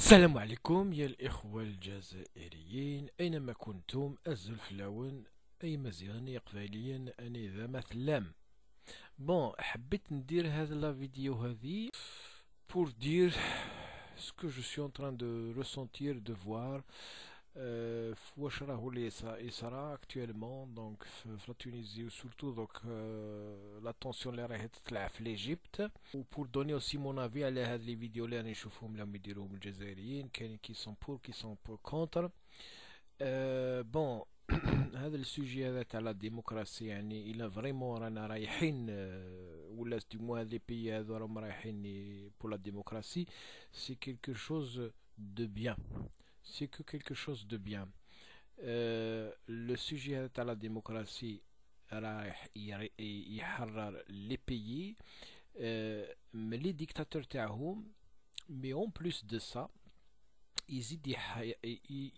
السلام عليكم يا الإخوة الجزائريين أينما كنتم الزلفلاون أي مزيان قباليا أني ذا مثلام بون حبيت ندير هذا لا فيديو بور pour dire ce que je suis en train de ressentir, de voir fouera voler ça et sera actuellement donc la Tunisie ou surtout donc euh, l'attention l'air est de la l'Égypte ou pour donner aussi mon avis à la les vidéos les la qui sont pour qui sont contre euh, bon dans le sujet de la démocratie il a vraiment un rayon où les pays pour la démocratie c'est quelque chose de bien c'est que quelque chose de bien. Euh, le sujet est à la démocratie, les pays, euh, mais les dictateurs mais en plus de ça, ils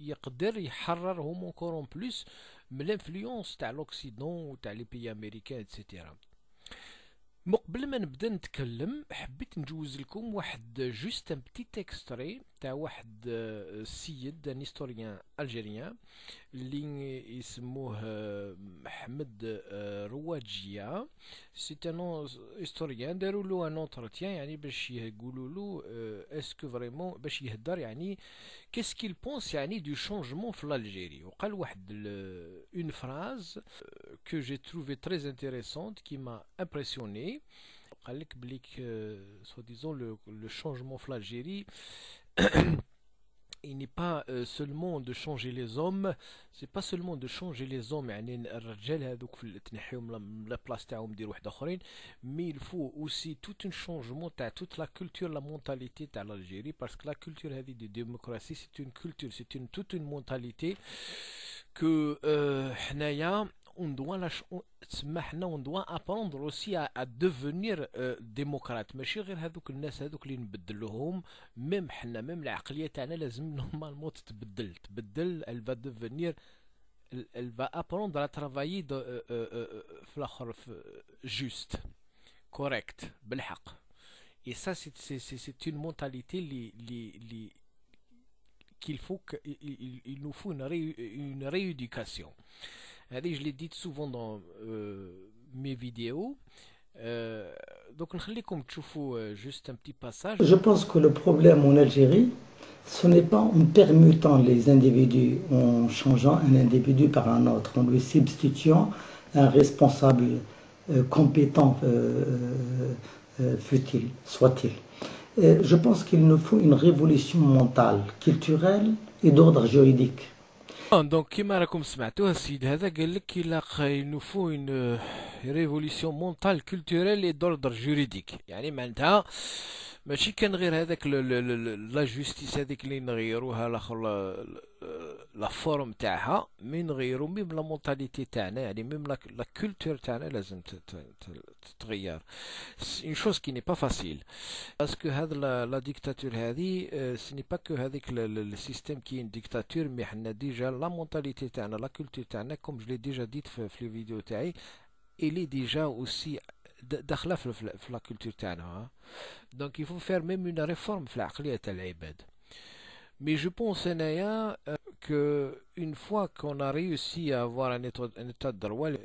يقدر encore en plus l'influence à l'occident ou تاع les pays américains etc. مقبل ما نبدا نتكلم حبيت نجوز لكم واحد جوست ان بتي تيكستري تاع واحد السيد ان هيستوريان الجيريان ling s'appelle Mohamed euh, euh, Rouadjia c'est un historien qui a fait un entretien pour lui qu'est ce qu'il pense du changement de l'Algérie. Il une phrase euh, que j'ai trouvée très intéressante qui m'a impressionné. Il a le changement de il n'est pas euh, seulement de changer les hommes c'est pas seulement de changer les hommes mais il faut aussi tout un changement toute la culture la mentalité de l'Algérie parce que la culture هذه de démocratie c'est une culture c'est une toute une mentalité que حنايا euh, on doit lâcher, on doit apprendre aussi à, devenir euh, démocrate Mais elle va devenir elle va apprendre à travailler de euh, euh, juste correct et ça c'est une mentalité qu'il faut il, nous faut une rééducation je l'ai ديت souvent dans euh, mes vidéos. Euh, donc, euh, juste un petit passage. Je pense que le problème en Algérie, ce n'est pas en permutant les individus, en changeant un individu par un autre, en lui substituant un responsable compétent, futile, soit-il. Je pense qu'il nous faut une révolution mentale, culturelle et d'ordre juridique. دونك كيما راكم سمعتوا السيد هذا قال لك الا ينفو فوين ريفوليسيون مونتال كولتوريل اي دوردر جوريديك يعني معناتها ماشي كان غير هذاك لا جوستيس هذيك اللي نغيروها لاخر La forme de la vie, même la mentalité de la même la culture de la vie, c'est une chose qui n'est pas facile. Parce que la dictature, euh, ce n'est pas que le système qui est une dictature, mais déjà la mentalité de la la culture de comme je l'ai déjà dit dans la vidéo, elle est déjà aussi... Hein. Donc il faut faire même une réforme de la vie. Mais je pense, Naya, euh, que une fois qu'on a réussi à avoir un état, de droit, euh,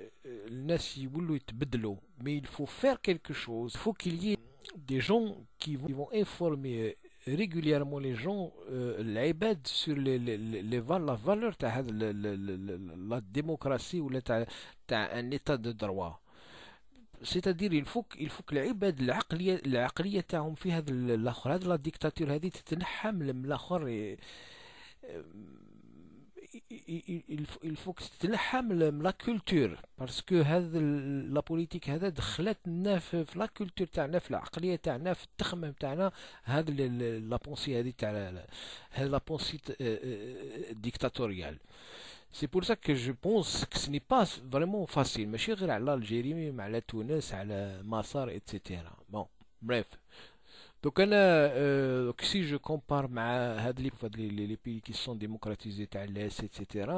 mais il faut faire quelque chose. Il faut qu'il y ait des gens qui vont, informer euh, régulièrement les gens euh, sur les, la valeur de la, la démocratie ou un état de droit. سيتادير الفك الفك العباد العقليه العقليه تاعهم في هذا الاخر هذا لا ديكتاتور هذه تتنحى من الاخر اه، اه، الفوك تتنحى من لا كولتور باسكو هذا لا بوليتيك هذا دخلتنا في لا كولتور تاعنا في العقليه تاعنا في التخمه تاعنا هذا لا بونسي هذه تاع هذا لا بونسي اه، ديكتاتوريال C'est pour ça que je pense que ce n'est pas vraiment facile. Mais je à l'Algérie, à Tunis, à Massar, etc. Bon, bref. Euh, donc, si je compare ma, les, pays qui sont démocratisés à l'Est, etc.,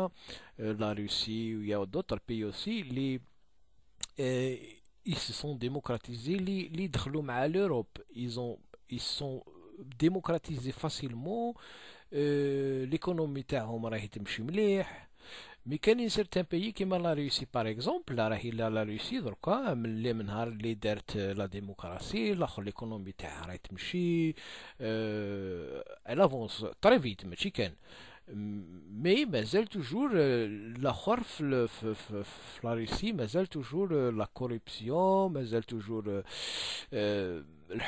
euh, la Russie, il y a d'autres pays aussi, euh, ils se sont démocratisés, les, à l'Europe, ils ont ils sont démocratisés facilement, l'économie est mais y a certains pays qui la par exemple la Russie réussi euh, la démocratie euh, elle avance très vite mais toujours la toujours la corruption mais elle toujours euh, le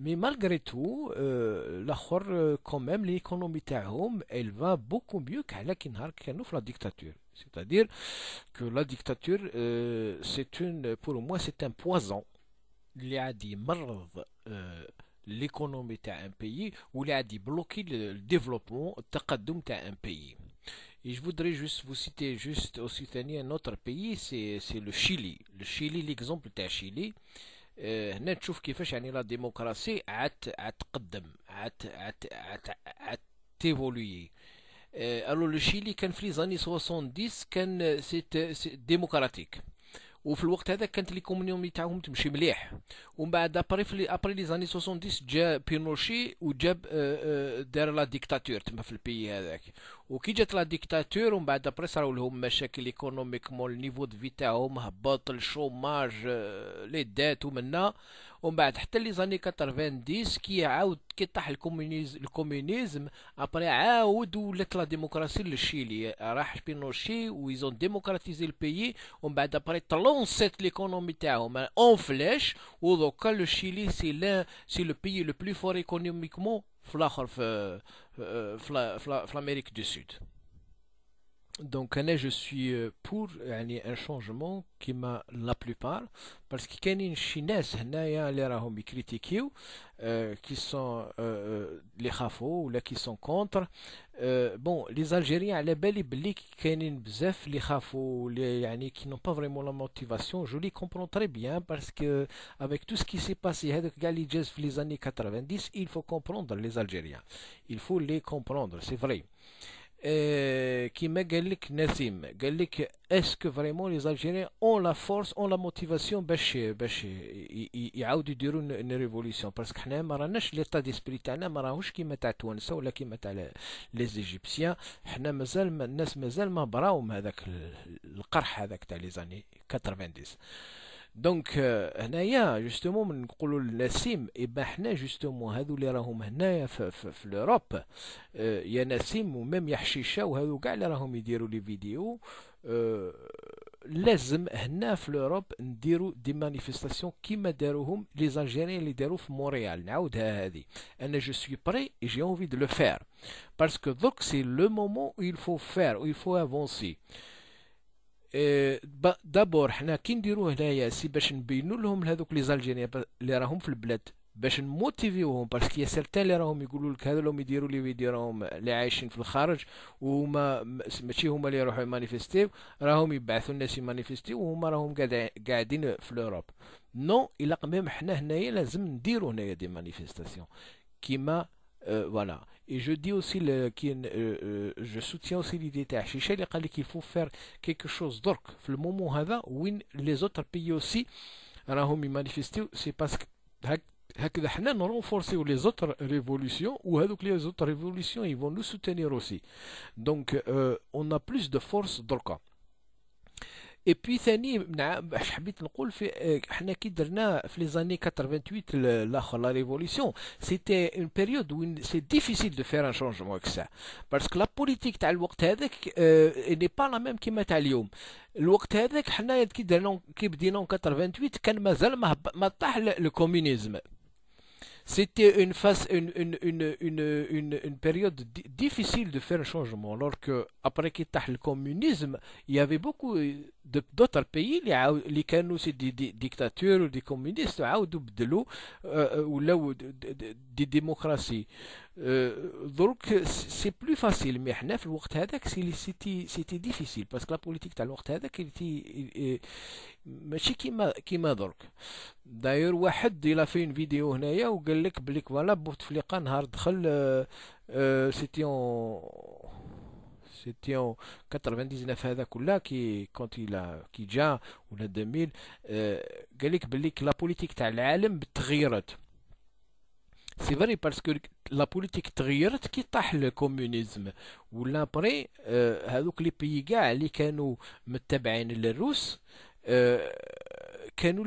mais malgré tout, euh, euh quand même, l'économie elle va beaucoup mieux qu'à la dictature. C'est-à-dire que la dictature, euh, c'est une, pour moi, c'est un poison. Il y a des marves, euh, l'économie d'un pays, ou il a dit bloquer le développement, le d'un pays. Et je voudrais juste vous citer juste aussi un autre pays, c'est le Chili. Le Chili, l'exemple d'un Chili. إيه، هنا تشوف كيفاش يعني لا ديموكراسي عاد عاد تقدم عاد عاد عاد عاد تيفولوي إيه، الو لو شيلي كان في لي زاني 70 كان سيت ديموكراتيك وفي الوقت هذا كانت لي تاعهم تمشي مليح ومن بعد ابري في ابري لي زاني 70 جا بينوشي وجاب آه، آه، دار لا ديكتاتور تما في البيي هذاك وكي جات لا ديكتاتور ومن بعد ابري صراو لهم مشاكل ايكونوميكمون نيفو دو في تاعهم هبط الشوماج آه، لي دات ومنا ومن بعد حتى لي زاني 90 كي عاود كي طاح الكومونيزم الكومونيزم ابري عاود ولات لا ديموكراسي للشيلي راح بينوشي ويزون ديموكراتيزي البيي ومن بعد ابري طلونسيت ليكونومي تاعهم اون فلاش ودوكا لو شيلي سي لا سي لو بيي لو بلو فور ايكونوميكمون فلاخر الاخر في في, في, في, في, في, في, في, في, في, في, في, في, في, donc je suis euh, pour un changement qui m'a la plupart parce qu'il y a une chinoise qui euh, qui sont euh, les ou qui sont contre bon les algériens les belles a les ou les qui n'ont pas vraiment la motivation je les comprends très bien parce que avec tout ce qui s'est passé avec les années 90 il faut comprendre les algériens il faut les comprendre c'est vrai qui m'a dit est-ce que vraiment les Algériens ont la force, ont la motivation de dire une révolution Parce que nous l'état d'esprit, qui qui les Égyptiens, nous avons les le qui ont les années donc, il euh, y justement, quand on parle de Nassim, et bien, justement, ce qu'ils ont vu ici, en Europe, il y Nassim, ou même Yahshisha, ou ce qu'ils ont vu, ils ont vu les vidéos, ils ont vu, ici, en Europe, des manifestations qu'ils ont les ingénieurs les ont vues à Montréal, on revient ça. Je suis prêt, et j'ai envie de le faire, parce que, donc, c'est le moment où il faut faire, où il faut avancer. إيه، دابور حنا كي نديرو هنايا سي باش نبينو لهم هذوك لي زالجيريان اللي راهم في البلاد باش نموتيفيوهم باسكو يا سيرتان اللي راهم يقولوا لك هذا اللي يديروا لي فيديو راهم اللي عايشين في الخارج وهما ماشي هما اللي يروحوا يمانيفيستيو راهم يبعثوا الناس يمانيفيستيو وهما راهم قاعدين في لوروب نو الا قمام حنا هنايا لازم نديرو هنايا دي مانيفيستاسيون كيما Euh, voilà et je dis aussi le qui euh, euh, je soutiens aussi l'idée de dit qu'il faut faire quelque chose d'orque. le moment où les autres pays aussi alors manifestent c'est parce que nous renforcé les autres révolutions ou les autres révolutions ils vont nous soutenir aussi donc on a plus de force dans et puis, ثاني نعم حبيت نقول في حنا كي درنا في لي زاني 88 لاخر لا ريفوليسيون سيتي اون بيريود وين سي ديفيسيل دو فير ان شونجمون que باسكو لا بوليتيك تاع الوقت هذاك ني با لا ميم كيما تاع 88 c'était une période difficile de faire un changement, alors que après qu'il le communisme, il y avait beaucoup دوطر بيي اللي عاو اللي كانوا سي دي, دي ديكتاتور ودي كومونيست عاودوا بدلوا ولاو دي ديموكراسي دروك سي بلو فاسيل مي حنا في الوقت هذاك سي سيتي سيتي ديفيسيل باسكو لا بوليتيك تاع الوقت هذاك كي ماشي كيما كيما درك داير واحد الى فين فيديو هنايا وقال لك بليك فوالا بوتفليقه نهار دخل سيتي اون c'était en 99 هذا كلها كي كونت الى كي جا ولا 2000 آه، قال لك بلي لا بوليتيك تاع العالم تغيرت سي فري باسكو لا بوليتيك تغيرت كي طاح الكومونيزم ولا بري آه، هذوك لي بيي كاع اللي كانوا متبعين للروس آه، كانوا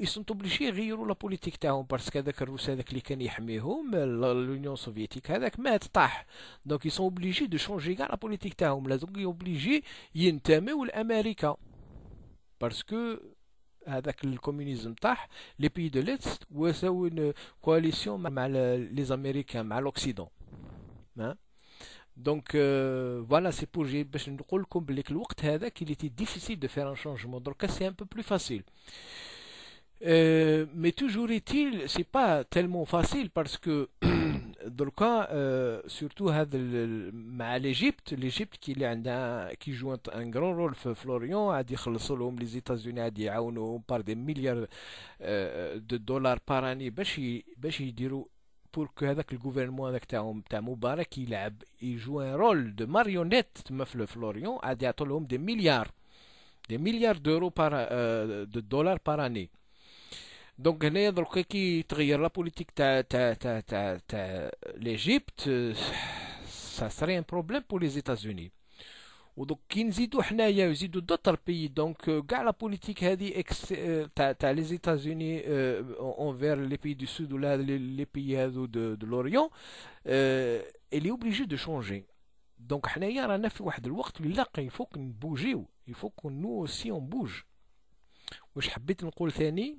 يسنتو بلي يغيروا لا بوليتيك تاعهم باسكو هذاك الروس هذاك اللي كان يحميهم لونيون سوفيتيك هذاك مات طاح دونك يسون اوبليجي دو شونجي كاع لا بوليتيك تاعهم لازم اوبليجي ينتميو لامريكا باسكو هذاك الكومونيزم طاح لي بيي دو ليست وساو كواليسيون مع لي زاميريكان مع لوكسيدون Donc euh, voilà, c'est pour j'ai je était difficile de faire un changement. Donc c'est un peu plus facile. Euh, mais toujours est-il, c'est pas tellement facile parce que dans le cas, euh, surtout avec hein, l'Egypte, l'Egypte qui, qui joue un grand rôle Florian, a dit les États-Unis a dit ah, par des milliards de dollars par année, pour que avec le gouvernement de Moubarak il, joue un rôle de marionnette de meuf le Florian à des des milliards des milliards d'euros par euh, de dollars par année donc qui trahir la politique de l'Égypte euh, ça serait un problème pour les États-Unis ودوك كي نزيدو حنايا ويزيدو دوتر بيي دونك آه، كاع لا بوليتيك هادي اكس آه، تاع تاع لي زيتازوني آه، اونفير لي بيي دو سود ولا لي بيي هادو دو دو لوريون اللي اوبليجي دو شونجي دونك حنايا رانا في واحد الوقت اللي لا يفوق نبوجيو يفوق نو سي اون بوج واش حبيت نقول ثاني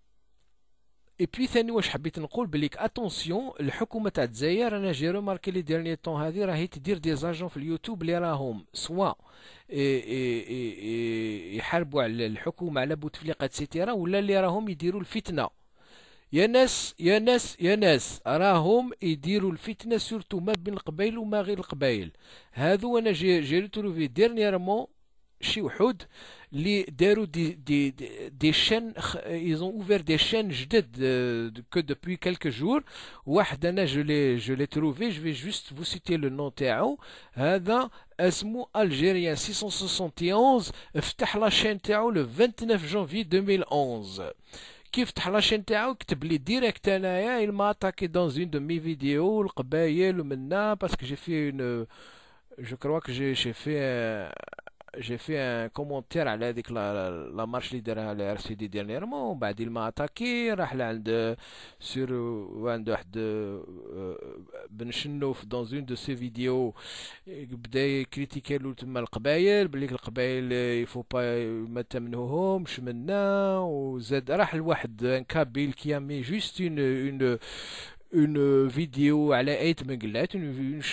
اي بوي ثاني واش حبيت نقول بليك اتونسيون الحكومه تاع الجزائر انا جي روماركي لي ديرني طون هذه راهي تدير دي زاجون في اليوتيوب اللي راهم سوا يحاربوا على الحكومه على بوتفليقه سيتيرا ولا اللي راهم يديروا الفتنه يا ناس يا ناس يا ناس راهم يديروا الفتنه سورتو ما بين القبائل وما غير القبائل هذو انا جي جي ريتروفي ديرنييرمون chi Uhud, des, des, chaînes, ils ont ouvert des chaînes que depuis quelques jours. Wahdana, je l'ai, je l'ai trouvé, je vais juste vous citer le nom c'est un Algérien 671, ftah la chaîne le 29 janvier 2011. تاعو il m'a attaqué dans une de mes vidéos parce une je crois que j'ai j'ai fait j'ai fait un commentaire à l'aide que la, marche leader à la RCD dernièrement. Bah, il m'a attaqué. de sur euh, euh Benchenouf dans une de ses vidéos. Il a critiqué l'ultime le Kbayel. Il a dit que euh, il faut pas euh, mettre nos hommes Je m'en ai. Il a un cas qui a mis juste une une vidéo à la Hate Mugulette, une,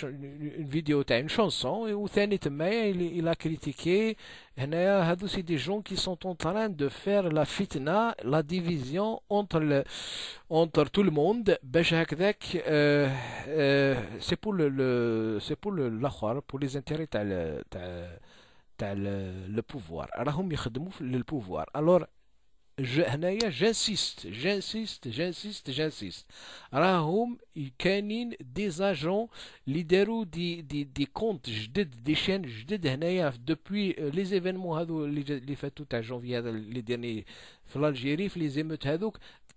une, vidéo, as une chanson, où Thanit il, il a critiqué, c'est des gens qui sont en train de faire la fitna, la division entre, le, entre tout le monde. Euh, euh, c'est pour, le, le, pour le, la croire, pour les intérêts, tel le, le, le pouvoir. Alors, J'insiste, j'insiste, j'insiste, j'insiste. il y a des agents, des agents, des comptes, des chaînes, des depuis euh, les événements qui ont fait tout à janvier l'Algérie, euh, les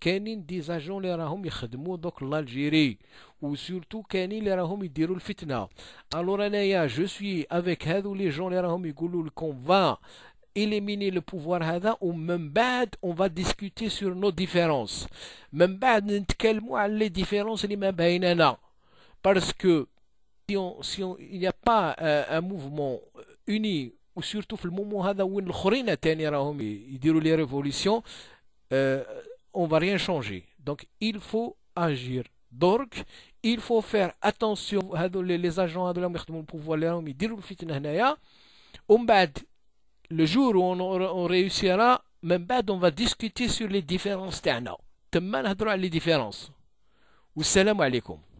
il y des agents qui ont fait l'Algérie. Ou surtout, il fait Alors je suis avec les gens qui ont le combat éliminer le pouvoir ou même بعد on va discuter sur nos différences même بعد نتكلموا les différences parce que si il n'y a pas euh, un mouvement euh, uni ou surtout le moment où وين الاخرين les révolutions on euh, on va rien changer donc il faut agir donc il faut faire attention les agents pouvoir ont le pouvoir, ils اللي راهم le jour où on, réussira, même pas, on va discuter sur les différences تاعنا تما les différences Wassalamu alaikum.